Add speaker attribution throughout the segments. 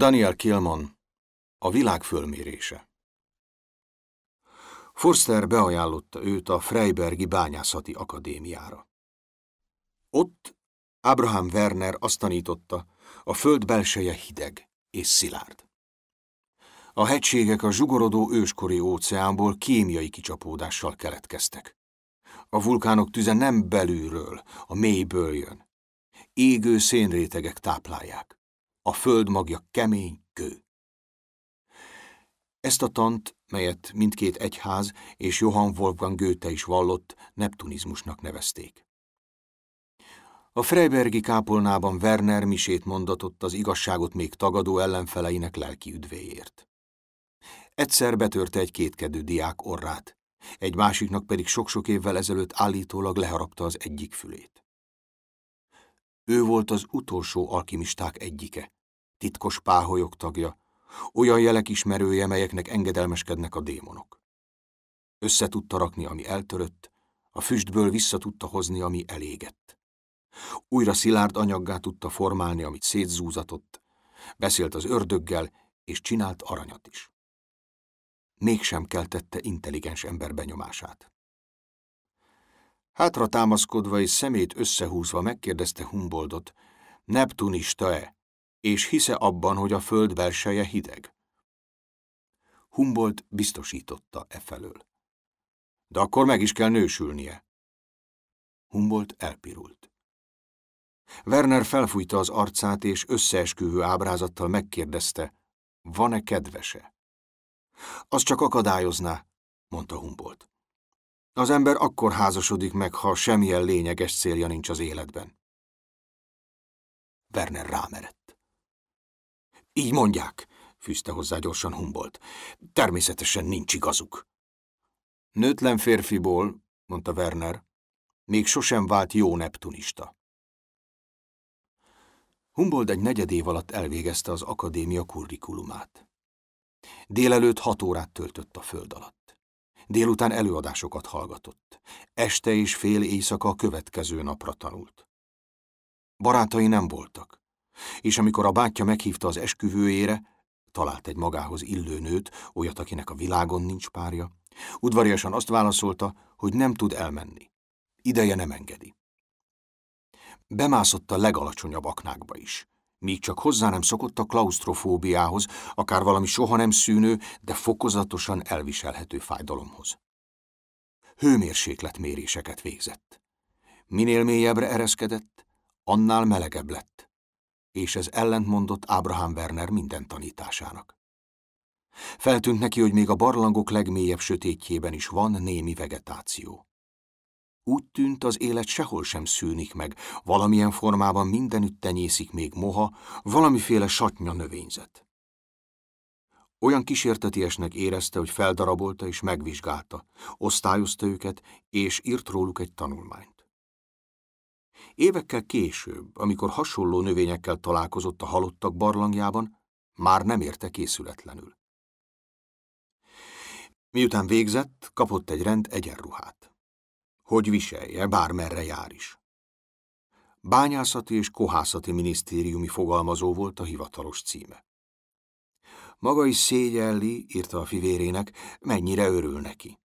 Speaker 1: Daniel Kilman, a világ fölmérése. Forster beajánlotta őt a Freibergi Bányászati Akadémiára. Ott Abraham Werner azt tanította, a föld belseje hideg és szilárd. A hegységek a zsugorodó őskori óceánból kémiai kicsapódással keletkeztek. A vulkánok tüze nem belülről, a mélyből jön. Égő szénrétegek táplálják a föld magja kemény kő. Ezt a tant, melyet mindkét egyház és Johann Wolfgang Goethe is vallott, neptunizmusnak nevezték. A Freibergi kápolnában Werner misét mondatott az igazságot még tagadó ellenfeleinek lelki üdvéért. Egyszer betörte egy kétkedő diák orrát, egy másiknak pedig sok-sok évvel ezelőtt állítólag leharapta az egyik fülét. Ő volt az utolsó alkimisták egyike, titkos páholyok tagja, olyan jelek ismerője, melyeknek engedelmeskednek a démonok. Össze tudta rakni, ami eltörött, a füstből vissza tudta hozni, ami elégett. Újra szilárd anyaggá tudta formálni, amit szétzúzatott, beszélt az ördöggel, és csinált aranyat is. Mégsem keltette intelligens ember benyomását. Hátra támaszkodva és szemét összehúzva megkérdezte Humboldtot, Neptunista-e? és hisze abban, hogy a föld belseje hideg. Humboldt biztosította e felől. De akkor meg is kell nősülnie. Humboldt elpirult. Werner felfújta az arcát, és összeesküvő ábrázattal megkérdezte, van-e kedvese? Az csak akadályozná, mondta Humboldt. Az ember akkor házasodik meg, ha semmilyen lényeges célja nincs az életben. Werner rámerett. Így mondják, fűzte hozzá gyorsan Humboldt. Természetesen nincs igazuk. Nőtlen férfiból, mondta Werner, még sosem vált jó neptunista. Humboldt egy negyed év alatt elvégezte az akadémia kurrikulumát. Délelőtt hat órát töltött a föld alatt. Délután előadásokat hallgatott. Este és fél éjszaka a következő napra tanult. Barátai nem voltak és amikor a bátyja meghívta az esküvőjére, talált egy magához illő nőt, olyat, akinek a világon nincs párja, udvariasan azt válaszolta, hogy nem tud elmenni. Ideje nem engedi. Bemászott a legalacsonyabb aknákba is. Míg csak hozzá nem szokott a klaustrofóbiához, akár valami soha nem szűnő, de fokozatosan elviselhető fájdalomhoz. Hőmérsékletméréseket végzett. Minél mélyebbre ereszkedett, annál melegebb lett és ez ellentmondott Ábrahám Werner minden tanításának. Feltűnt neki, hogy még a barlangok legmélyebb sötétjében is van némi vegetáció. Úgy tűnt, az élet sehol sem szűnik meg, valamilyen formában mindenütt tenyészik még moha, valamiféle satnya növényzet. Olyan kísértetiesnek érezte, hogy feldarabolta és megvizsgálta, osztályozta őket, és írt róluk egy tanulmányt. Évekkel később, amikor hasonló növényekkel találkozott a halottak barlangjában, már nem érte készületlenül. Miután végzett, kapott egy rend egyenruhát. Hogy viselje, bármerre jár is. Bányászati és kohászati minisztériumi fogalmazó volt a hivatalos címe. Maga is szégyelli, írta a fivérének, mennyire örül neki.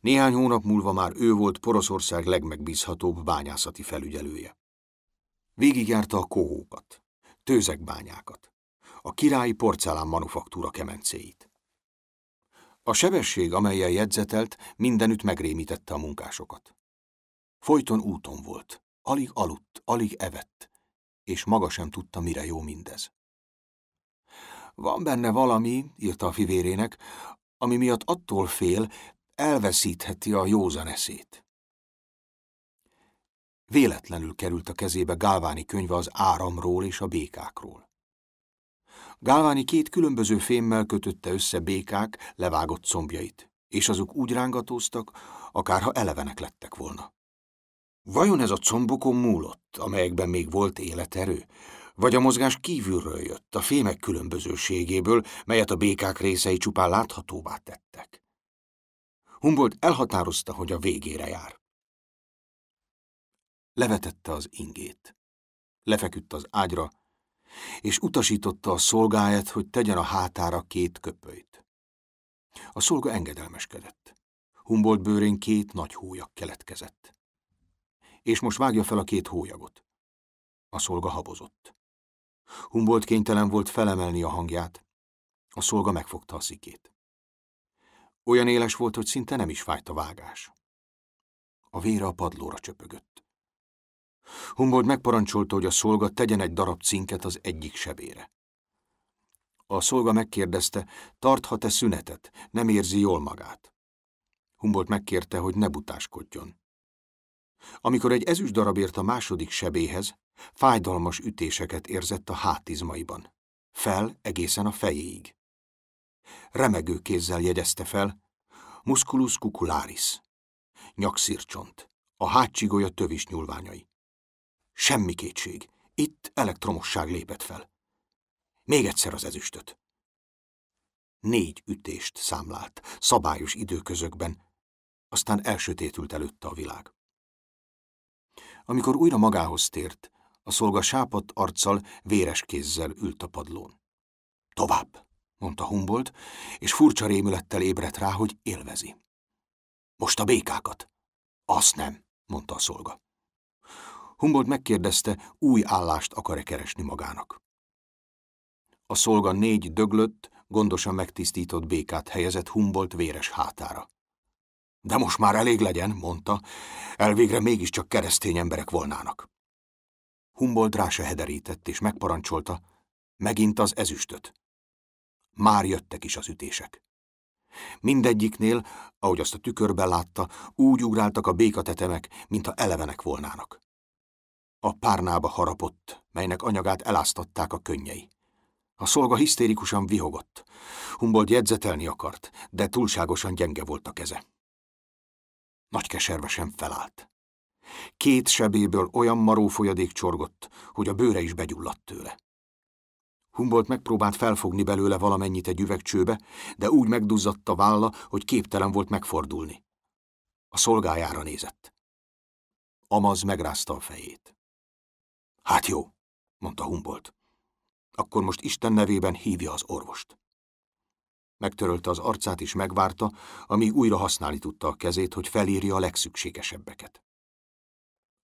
Speaker 1: Néhány hónap múlva már ő volt Poroszország legmegbízhatóbb bányászati felügyelője. Végigjárta a kohókat, tőzekbányákat, a királyi porcelán manufaktúra kemencéit. A sebesség, amelyel jegyzetelt, mindenütt megrémítette a munkásokat. Folyton úton volt, alig aludt, alig evett, és maga sem tudta, mire jó mindez. Van benne valami, írta a fivérének, ami miatt attól fél, elveszítheti a józan eszét. Véletlenül került a kezébe Gálváni könyve az áramról és a békákról. Gálváni két különböző fémmel kötötte össze békák levágott combjait, és azok úgy rángatóztak, akárha elevenek lettek volna. Vajon ez a combokon múlott, amelyekben még volt életerő, vagy a mozgás kívülről jött, a fémek különbözőségéből, melyet a békák részei csupán láthatóvá tettek? Humboldt elhatározta, hogy a végére jár. Levetette az ingét. Lefeküdt az ágyra, és utasította a szolgáját, hogy tegyen a hátára két köpölyt. A szolga engedelmeskedett. Humboldt bőrén két nagy hólyag keletkezett. És most vágja fel a két hólyagot. A szolga habozott. Humboldt kénytelen volt felemelni a hangját. A szolga megfogta a szikét. Olyan éles volt, hogy szinte nem is fájt a vágás. A vére a padlóra csöpögött. Humboldt megparancsolta, hogy a szolga tegyen egy darab cinket az egyik sebére. A szolga megkérdezte, tarthat-e szünetet, nem érzi jól magát. Humboldt megkérte, hogy ne butáskodjon. Amikor egy ezüst ért a második sebéhez, fájdalmas ütéseket érzett a hátizmaiban. Fel egészen a fejéig. Remegő kézzel jegyezte fel, musculus cucularis, nyakszírcsont, a hátsigolya tövis nyúlványai. Semmi kétség, itt elektromosság lépett fel. Még egyszer az ezüstöt. Négy ütést számlált, szabályos időközökben, aztán elsötétült előtte a világ. Amikor újra magához tért, a szolga sápat arccal, véres kézzel ült a padlón. Tovább! mondta Humboldt, és furcsa rémülettel ébredt rá, hogy élvezi. Most a békákat. Azt nem, mondta a szolga. Humboldt megkérdezte, új állást akar-e keresni magának. A szolga négy döglött, gondosan megtisztított békát helyezett Humboldt véres hátára. De most már elég legyen, mondta, elvégre mégiscsak keresztény emberek volnának. Humboldt rá se hederített, és megparancsolta, megint az ezüstöt. Már jöttek is az ütések. Mindegyiknél, ahogy azt a tükörben látta, úgy ugráltak a békatetemek, mint ha elevenek volnának. A párnába harapott, melynek anyagát eláztatták a könnyei. A szolga hisztérikusan vihogott. Humboldt jegyzetelni akart, de túlságosan gyenge volt a keze. Nagy keservesen felállt. Két sebéből olyan maró folyadék csorgott, hogy a bőre is begyulladt tőle. Humboldt megpróbált felfogni belőle valamennyit egy üvegcsőbe, de úgy megduzzadt a válla, hogy képtelen volt megfordulni. A szolgájára nézett. Amaz megrázta a fejét. Hát jó, mondta Humboldt. Akkor most Isten nevében hívja az orvost. Megtörölte az arcát és megvárta, amíg újra használni tudta a kezét, hogy felírja a legszükségesebbeket.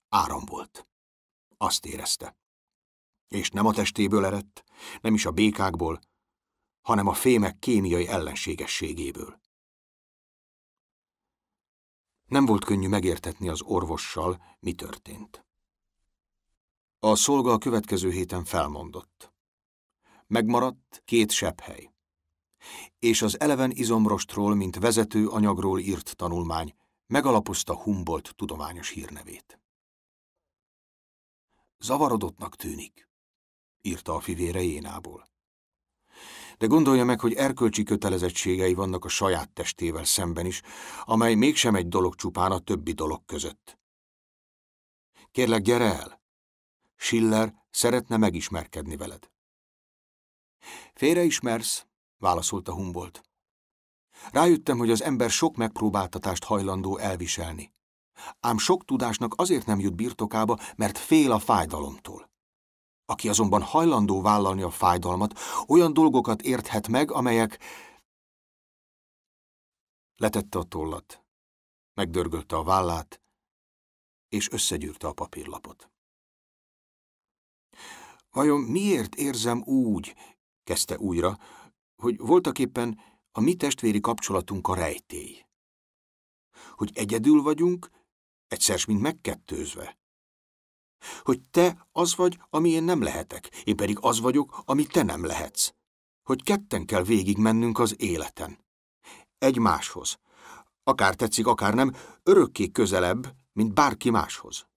Speaker 1: Áram volt. Azt érezte. És nem a testéből eredt, nem is a békákból, hanem a fémek kémiai ellenségességéből. Nem volt könnyű megértetni az orvossal, mi történt. A szolga a következő héten felmondott. Megmaradt két sebhely. És az eleven izomrostról, mint vezető anyagról írt tanulmány megalapozta Humboldt tudományos hírnevét. Zavarodottnak tűnik, írta a fivére Jénából. De gondolja meg, hogy erkölcsi kötelezettségei vannak a saját testével szemben is, amely mégsem egy dolog csupán a többi dolog között. Kérlek, gyere el! Schiller szeretne megismerkedni veled. ismersz, válaszolta Humboldt. Rájöttem, hogy az ember sok megpróbáltatást hajlandó elviselni. Ám sok tudásnak azért nem jut birtokába, mert fél a fájdalomtól. Aki azonban hajlandó vállalni a fájdalmat, olyan dolgokat érthet meg, amelyek... Letette a tollat, megdörgölte a vállát, és összegyűrte a papírlapot. Vajon miért érzem úgy, kezdte újra, hogy voltaképpen a mi testvéri kapcsolatunk a rejtély? Hogy egyedül vagyunk, egyszer mint megkettőzve. Hogy te az vagy, ami én nem lehetek, én pedig az vagyok, ami te nem lehetsz. Hogy ketten kell végigmennünk az életen. Egymáshoz. Akár tetszik, akár nem, örökké közelebb, mint bárki máshoz.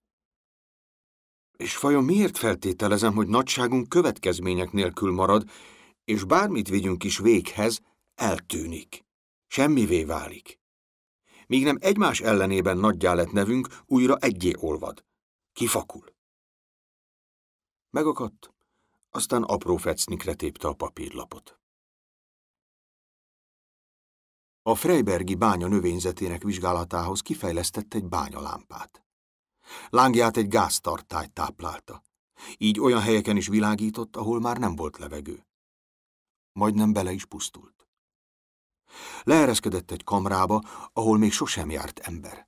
Speaker 1: És vajon miért feltételezem, hogy nagyságunk következmények nélkül marad, és bármit vigyünk is véghez, eltűnik. Semmivé válik. Míg nem egymás ellenében nagyjá lett nevünk, újra egyé olvad. Kifakul. Megakadt, aztán apró fecnikre tépte a papírlapot. A Freibergi bánya növényzetének vizsgálatához kifejlesztett egy bányalámpát. Lángját egy gáztartály táplálta. Így olyan helyeken is világított, ahol már nem volt levegő. Majdnem bele is pusztult. Leereszkedett egy kamrába, ahol még sosem járt ember.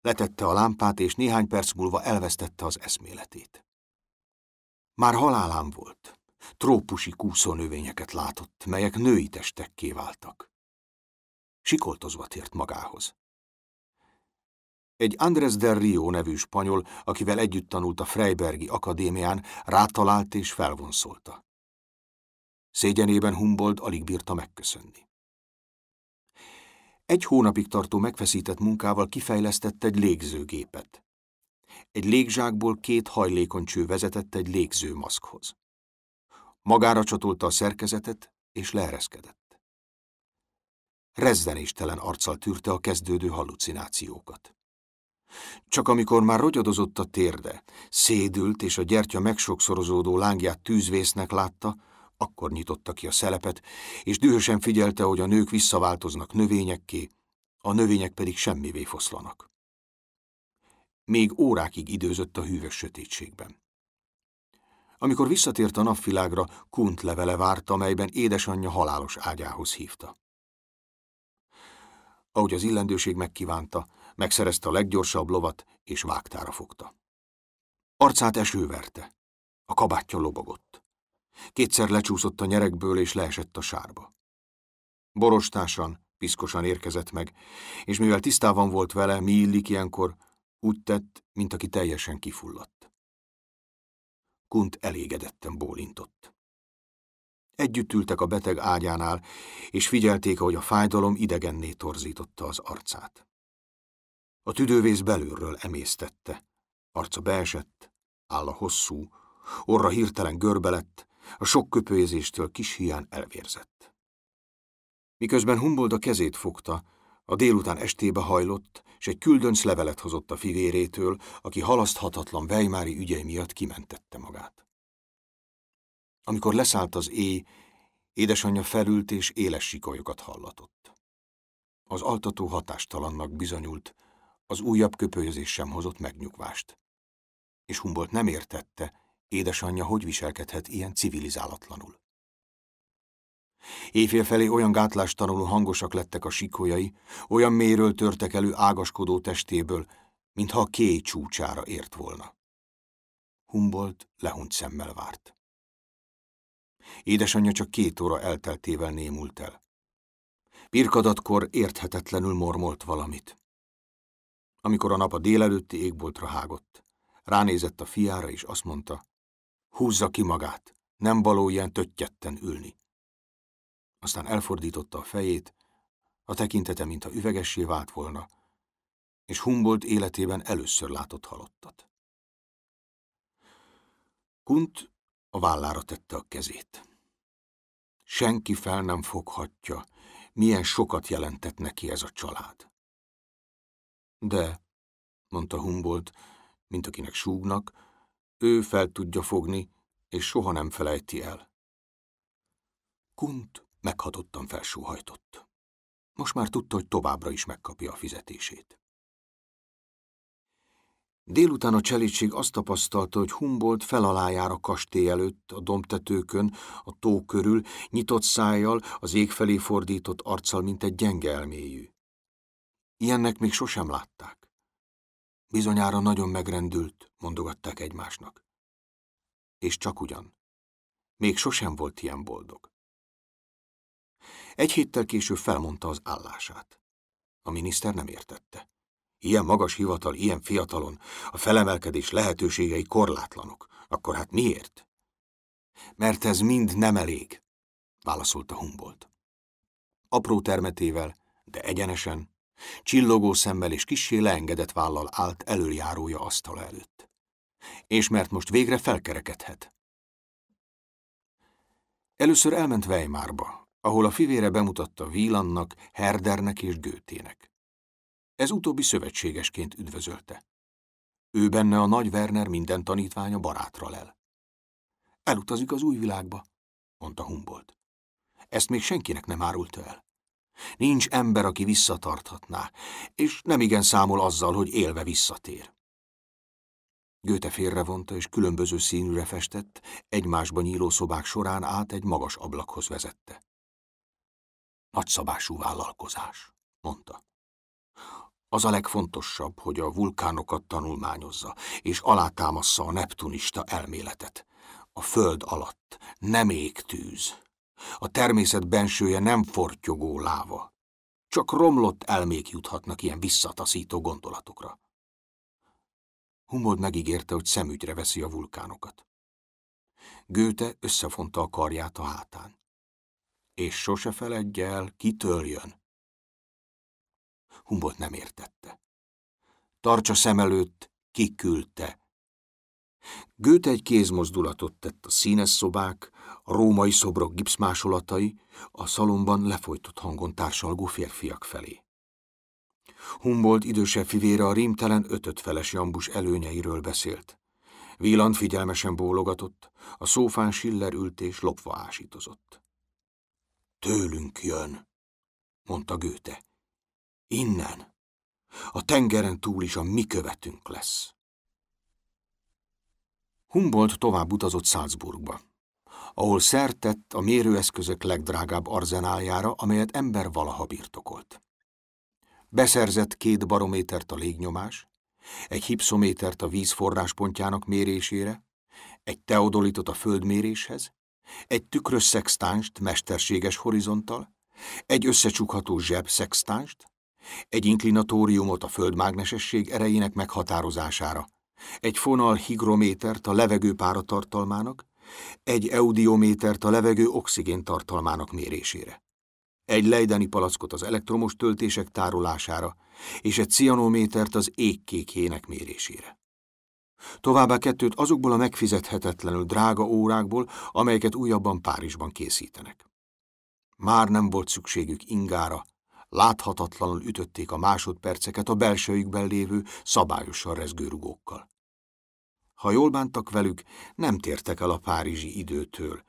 Speaker 1: Letette a lámpát, és néhány perc múlva elvesztette az eszméletét. Már halálán volt. Trópusi kúszónövényeket látott, melyek női testekké váltak. Sikoltozva tért magához. Egy Andrés del Rio nevű spanyol, akivel együtt tanult a Freibergi Akadémián, rátalált és felvonszolta. Szégyenében Humboldt alig bírta megköszönni. Egy hónapig tartó megfeszített munkával kifejlesztett egy légzőgépet. Egy légzsákból két hajlékony cső vezetett egy légzőmaszkhoz. Magára csatolta a szerkezetet, és leereszkedett. Rezzenéstelen arccal tűrte a kezdődő hallucinációkat. Csak amikor már rogyadozott a térde, szédült és a gyertya megsokszorozódó lángját tűzvésznek látta, akkor nyitotta ki a szelepet, és dühösen figyelte, hogy a nők visszaváltoznak növényekké, a növények pedig semmivé foszlanak még órákig időzött a hűvös sötétségben. Amikor visszatért a napvilágra, Kunt levele várt, amelyben édesanyja halálos ágyához hívta. Ahogy az illendőség megkívánta, megszerezte a leggyorsabb lovat, és vágtára fogta. Arcát eső verte. A kabátja lobogott. Kétszer lecsúszott a nyerekből, és leesett a sárba. Borostásan, piszkosan érkezett meg, és mivel tisztában volt vele, mi illik ilyenkor, úgy tett, mint aki teljesen kifulladt. Kunt elégedetten bólintott. Együtt ültek a beteg ágyánál, és figyelték, ahogy a fájdalom idegenné torzította az arcát. A tüdővész belülről emésztette. Arca beesett, álla hosszú, orra hirtelen görbe lett, a sok köpőzéstől kis hián elvérzett. Miközben Humboldt a kezét fogta, a délután estébe hajlott, és egy küldönc levelet hozott a fivérétől, aki halaszthatatlan Weimári ügyei miatt kimentette magát. Amikor leszállt az éj, édesanyja felült és éles sikolyokat hallatott. Az altató hatástalannak bizonyult, az újabb köpőzés sem hozott megnyugvást. És Humboldt nem értette, édesanyja hogy viselkedhet ilyen civilizálatlanul. Éjfél felé olyan gátlástanuló hangosak lettek a sikolyai, olyan méről törtek elő ágaskodó testéből, mintha a kéj csúcsára ért volna. Humboldt lehunyt szemmel várt. Édesanyja csak két óra elteltével némult el. Pirkadatkor érthetetlenül mormolt valamit. Amikor a nap a délelőtti égboltra hágott, ránézett a fiára, és azt mondta, húzza ki magát, nem való ilyen töttyetten ülni aztán elfordította a fejét, a tekintete, mintha üvegessé vált volna, és Humboldt életében először látott halottat. Kunt a vállára tette a kezét. Senki fel nem foghatja, milyen sokat jelentett neki ez a család. De, mondta Humboldt, mint akinek súgnak, ő fel tudja fogni, és soha nem felejti el. Kunt Meghatottan felsóhajtott. Most már tudta, hogy továbbra is megkapja a fizetését. Délután a cselédség azt tapasztalta, hogy Humboldt felalájára kastély előtt, a domtetőkön, a tó körül, nyitott szájjal, az ég felé fordított arccal, mint egy gyenge elméjű. Ilyennek még sosem látták. Bizonyára nagyon megrendült, mondogatták egymásnak. És csak ugyan. Még sosem volt ilyen boldog. Egy héttel később felmondta az állását. A miniszter nem értette. Ilyen magas hivatal, ilyen fiatalon, a felemelkedés lehetőségei korlátlanok. Akkor hát miért? Mert ez mind nem elég, válaszolta Humboldt. Apró termetével, de egyenesen, csillogó szemmel és kissé leengedett vállal állt előjárója asztal előtt. És mert most végre felkerekedhet. Először elment Weimarba, ahol a fivére bemutatta Vílannak, Herdernek és Gőtének. Ez utóbbi szövetségesként üdvözölte. Ő benne a nagy Werner minden tanítványa barátra lel. Elutazik az új világba, mondta Humboldt. Ezt még senkinek nem árult el. Nincs ember, aki visszatarthatná, és nem igen számol azzal, hogy élve visszatér. Göte félrevonta és különböző színűre festett, egymásba nyíló szobák során át egy magas ablakhoz vezette. Nagyszabású vállalkozás, mondta. Az a legfontosabb, hogy a vulkánokat tanulmányozza, és alátámassza a neptunista elméletet. A föld alatt nem ég tűz. A természet bensője nem fortyogó láva. Csak romlott elmék juthatnak ilyen visszataszító gondolatokra. Humod megígérte, hogy szemügyre veszi a vulkánokat. Gőte összefonta a karját a hátán és sose feledj el, kitől jön. Humboldt nem értette. Tartsa szem előtt, kiküldte. Gőt egy kézmozdulatot tett a színes szobák, a római szobrok gipszmásolatai, a szalomban lefolytott hangon társalgó férfiak felé. Humboldt idősebb fivére a rémtelen ötötfeles jambus előnyeiről beszélt. Vilan figyelmesen bólogatott, a szófán Schiller ült és lopva ásítozott. Tőlünk jön, mondta Gőte. Innen. A tengeren túl is a mi követünk lesz. Humboldt tovább utazott Salzburgba, ahol szertett a mérőeszközök legdrágább arzenáljára, amelyet ember valaha birtokolt. Beszerzett két barométert a légnyomás, egy hipszométert a vízforráspontjának mérésére, egy teodolitot a földméréshez, egy tükrös szextánst mesterséges horizonttal, egy összecsukható zseb szextánst, egy inklinatóriumot a földmágnesesség erejének meghatározására, egy fonal higrométert a levegő páratartalmának, egy eudiométert a levegő oxigén tartalmának mérésére, egy lejdeni palackot az elektromos töltések tárolására, és egy cianométert az égkék mérésére. Továbbá kettőt azokból a megfizethetetlenül drága órákból, amelyeket újabban Párizsban készítenek. Már nem volt szükségük ingára, láthatatlanul ütötték a másodperceket a belsőjükben lévő szabályosan rezgő rugókkal. Ha jól bántak velük, nem tértek el a párizsi időtől,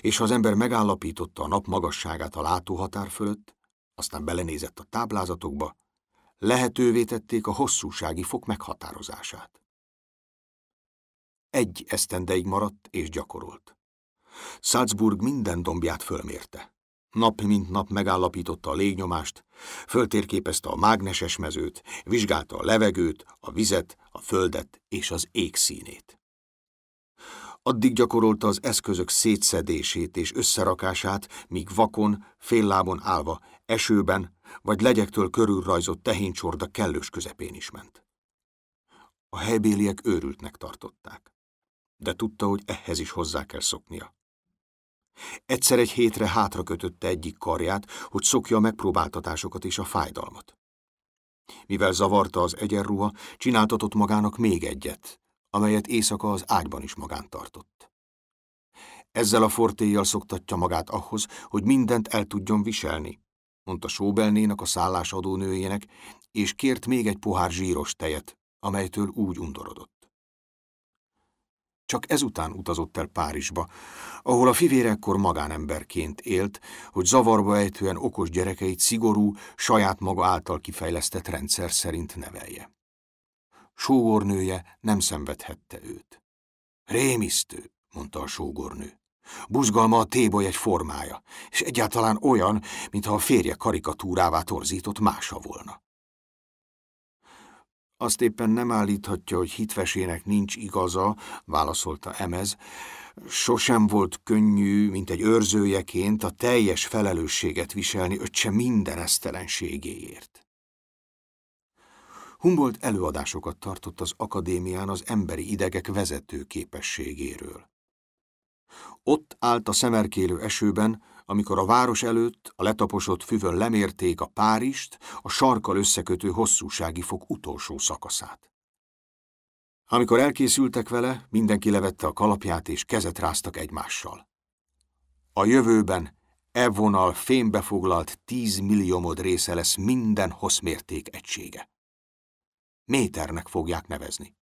Speaker 1: és ha az ember megállapította a nap magasságát a látóhatár fölött, aztán belenézett a táblázatokba, lehetővé tették a hosszúsági fok meghatározását. Egy esztendeig maradt és gyakorolt. Salzburg minden dombját fölmérte. Nap mint nap megállapította a légnyomást, föltérképezte a mágneses mezőt, vizsgálta a levegőt, a vizet, a földet és az ég színét. Addig gyakorolta az eszközök szétszedését és összerakását, míg vakon, féllábon állva, esőben vagy legyektől körülrajzott tehéncsorda kellős közepén is ment. A helybéliek őrültnek tartották de tudta, hogy ehhez is hozzá kell szoknia. Egyszer egy hétre hátra kötötte egyik karját, hogy szokja a megpróbáltatásokat és a fájdalmat. Mivel zavarta az egyenruha, csináltatott magának még egyet, amelyet éjszaka az ágyban is magán tartott. Ezzel a fortéjjal szoktatja magát ahhoz, hogy mindent el tudjon viselni, mondta Sóbelnének a szállásadó nőjének, és kért még egy pohár zsíros tejet, amelytől úgy undorodott. Csak ezután utazott el Párizsba, ahol a fivérekkor magánemberként élt, hogy zavarba ejtően okos gyerekeit szigorú, saját maga által kifejlesztett rendszer szerint nevelje. Sógornője nem szenvedhette őt. Rémisztő, mondta a sógornő. Buzgalma a téboly egy formája, és egyáltalán olyan, mintha a férje karikatúrává torzított mása volna. Azt éppen nem állíthatja, hogy hitvesének nincs igaza, válaszolta Emez, sosem volt könnyű, mint egy őrzőjeként a teljes felelősséget viselni öccse minden esztelenségéért. Humboldt előadásokat tartott az akadémián az emberi idegek vezető képességéről. Ott állt a szemerkélő esőben, amikor a város előtt a letaposott füvön lemérték a Párist, a sarkal összekötő hosszúsági fok utolsó szakaszát. Amikor elkészültek vele, mindenki levette a kalapját és kezet ráztak egymással. A jövőben e vonal fémbefoglalt tízmilliomod része lesz minden hosszmérték egysége. Méternek fogják nevezni.